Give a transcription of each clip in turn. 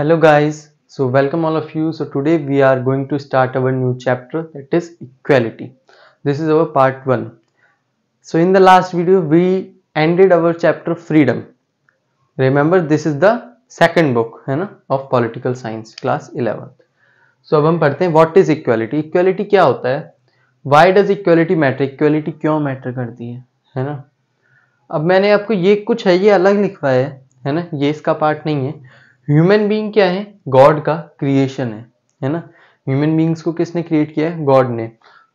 hello guys so welcome all of you so today we are going to start our new chapter that is equality this is our part 1 so in the last video we ended our chapter freedom remember this is the second book है ना of political science class 11 so अब हम पढ़ते हैं what is equality equality क्या होता है why does equality matter equality क्यों matter करती है है ना अब मैंने आपको ये कुछ है ये अलग लिखवाया है है ना ये इसका पार्ट नहीं है ह्यूमन बींग क्या है गॉड का क्रिएशन है है ना ह्यूमन बींग्स को किसने क्रिएट किया है गॉड ने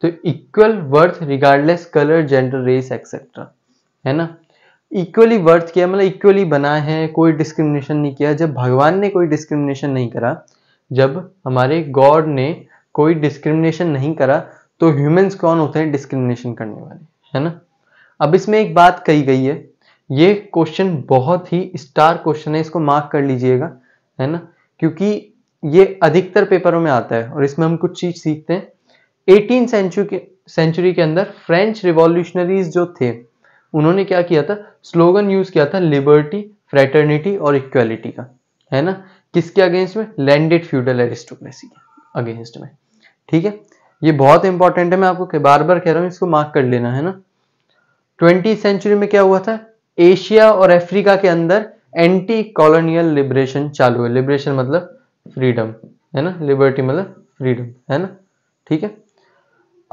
तो equal worth regardless colour gender race etcetera है ना इक्वली वर्थ किया मतलब इक्वली बना है कोई डिस्क्रिमिनेशन नहीं किया जब भगवान ने कोई डिस्क्रिमिनेशन नहीं करा जब हमारे गॉड ने कोई डिस्क्रिमिनेशन नहीं करा तो ह्यूमन्स कौन होते हैं डिस्क्रिमिनेशन करने वाले है ना अब इसमें एक बात कही गई है ये क्वेश्चन बहुत ही स्टार क्वेश्चन है इसको मार्क कर लीजिएगा है ना क्योंकि ये अधिकतर पेपरों में आता है और इसमें हम कुछ चीज सीखते हैं एटीन सेंचुरी के सेंचुरी के अंदर फ्रेंच रिवॉल्यूशनरीज जो थे उन्होंने क्या किया था स्लोगन यूज किया था लिबर्टी फ्रेटर्निटी और इक्वेलिटी का है ना किसके अगेंस्ट में लैंडेड फ्यूडल एरिस्टोक्रेसी के अगेंस्ट में ठीक है ये बहुत इंपॉर्टेंट है मैं आपको बार बार कह रहा हूं इसको मार्क कर लेना है ना ट्वेंटी सेंचुरी में क्या हुआ था एशिया और अफ्रीका के अंदर एंटी कॉलोनियल लिबरेशन चालू है लिबरेशन मतलब फ्रीडम है ना लिबर्टी मतलब फ्रीडम है ना ठीक है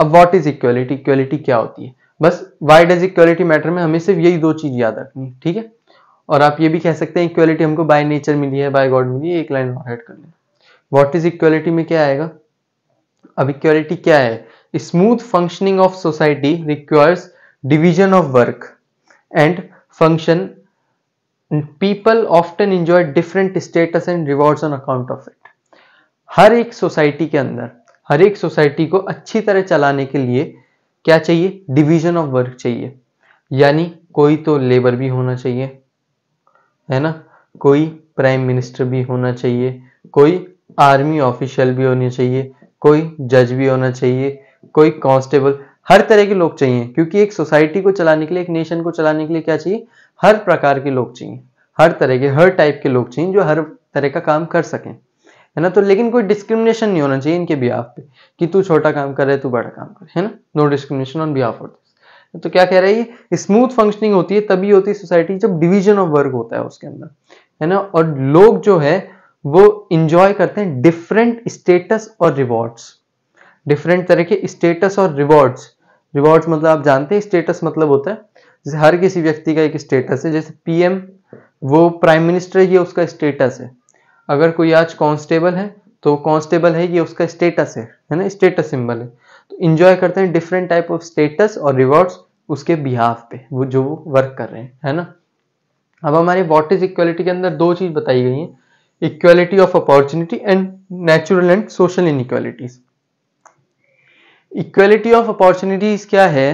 अब व्हाट इज इक्वलिटी इक्वलिटी क्या होती है बस वाई डज इक्वलिटी मैटर में हमें सिर्फ यही दो चीज याद रखनी है ठीक है और आप ये भी कह सकते हैं इक्वलिटी हमको बाय नेचर मिली है बाय गॉड मिली है एक लाइन और ऐड कर लेना व्हाट इज इक्वलिटी में क्या आएगा अब इक्वलिटी क्या है smooth functioning of society requires division of work and function people often enjoy different status and rewards on account of it. हर एक सोसाइटी के अंदर हर एक सोसाइटी को अच्छी तरह चलाने के लिए क्या चाहिए डिवीजन ऑफ वर्क चाहिए यानी कोई तो लेबर भी होना चाहिए है ना कोई प्राइम मिनिस्टर भी होना चाहिए कोई आर्मी ऑफिशियल भी होना चाहिए कोई जज भी होना चाहिए कोई कांस्टेबल हर तरह के लोग चाहिए क्योंकि एक सोसाइटी को चलाने के लिए एक नेशन को चलाने के लिए क्या चाहिए हर प्रकार के लोग चाहिए हर तरह के हर टाइप के लोग चाहिए जो हर तरह का काम कर सकें है ना तो लेकिन कोई डिस्क्रिमिनेशन नहीं होना चाहिए इनके बिहाफ पे कि तू छोटा काम करे तू बड़ा काम करे है ना no discrimination on behalf of this तो क्या कह रहा है ये स्मूथ फंक्शनिंग होती है तभी होती है सोसाइटी जब डिवीजन ऑफ वर्क होता है उसके अंदर है ना और लोग जो है वो इंजॉय करते हैं डिफरेंट स्टेटस और रिवॉर्ड्स डिफरेंट तरह के स्टेटस और रिवॉर्ड्स रिवॉर्ड्स मतलब आप जानते हैं स्टेटस मतलब होता है जैसे हर किसी व्यक्ति का एक स्टेटस है जैसे पीएम वो प्राइम मिनिस्टर है उसका स्टेटस है अगर कोई आज कांस्टेबल है तो कांस्टेबल है ये उसका स्टेटस है है ना स्टेटस सिंबल है तो इंजॉय करते हैं डिफरेंट टाइप ऑफ स्टेटस और रिवॉर्ड्स उसके बिहाफ पे वो जो वो वर्क कर रहे हैं है ना अब हमारे वॉट इज इक्वालिटी के अंदर दो चीज़ बताई गई है equality of opportunity and natural and social inequalities equality of opportunities क्या है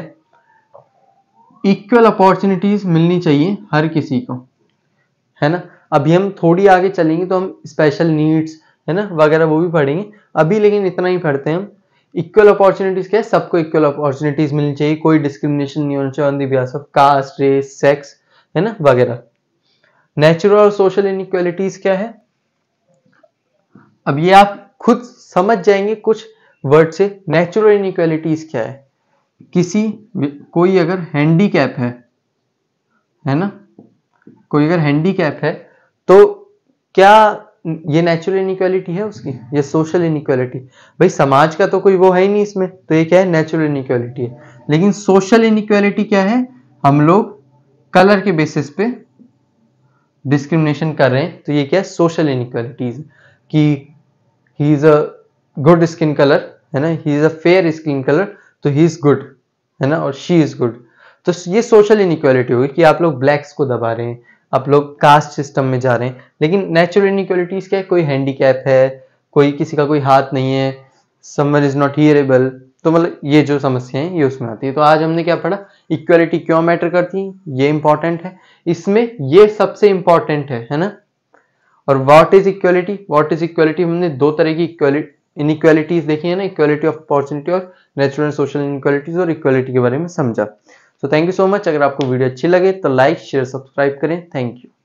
इक्वल अपॉर्चुनिटीज मिलनी चाहिए हर किसी को है ना अभी हम थोड़ी आगे चलेंगे तो हम स्पेशल नीड्स है ना वगैरह वो भी पढ़ेंगे अभी लेकिन इतना ही पढ़ते हैं हम इक्वल अपॉर्चुनिटीज क्या है सबको इक्वल अपॉर्चुनिटीज मिलनी चाहिए कोई डिस्क्रिमिनेशन नहीं होना चाहिए on the base of caste race sex है ना वगैरह नेचुरल और सोशल इनक्वालिटीज क्या है अब ये आप खुद समझ जाएंगे कुछ वर्ड से नेचुरल इनक्वालिटीज क्या है किसी कोई अगर हैंडी कैप है है ना कोई अगर हैंडी कैप है तो क्या ये नेचुरल इनिक्वालिटी है उसकी ये सोशल इनिक्वालिटी भाई समाज का तो कोई वो है ही नहीं इसमें तो ये क्या है नेचुरल इनिक्वालिटी है लेकिन सोशल इनिक्वालिटी क्या है हम लोग कलर के बेसिस पे डिस्क्रिमिनेशन कर रहे हैं तो ये क्या है सोशल इनिक्वालिटीज कि he is a good skin colour है ना he is a fair skin colour तो ही इज़ गुड है ना और शी इज़ गुड तो ये सोशल इनिक्वालिटी होगी कि आप लोग ब्लैक्स को दबा रहे हैं आप लोग कास्ट सिस्टम में जा रहे हैं लेकिन नेचुरल इनिक्वालिटीज़ क्या है कोई हैंडीकैप है कोई किसी का कोई हाथ नहीं है समर इज़ नॉट हियरेबल तो मतलब ये जो समस्याएं है ये उसमें आती है तो आज हमने क्या पढ़ा इक्वालिटी क्यों मैटर करती है ये इंपॉर्टेंट है इसमें ये सबसे इंपॉर्टेंट है है ना और what is equality what is equality हमने दो तरह की इक्वालिटी इनक्वालिटीज देखिए ना इक्वालिटी ऑफ अपॉर्चुनिटी और नेचुरल एंड सोशल इनक्वालिटीज और इक्वालिटी के बारे में समझा so thank you so much अगर आपको वीडियो अच्छी लगे तो लाइक शेयर सब्सक्राइब करें थैंक यू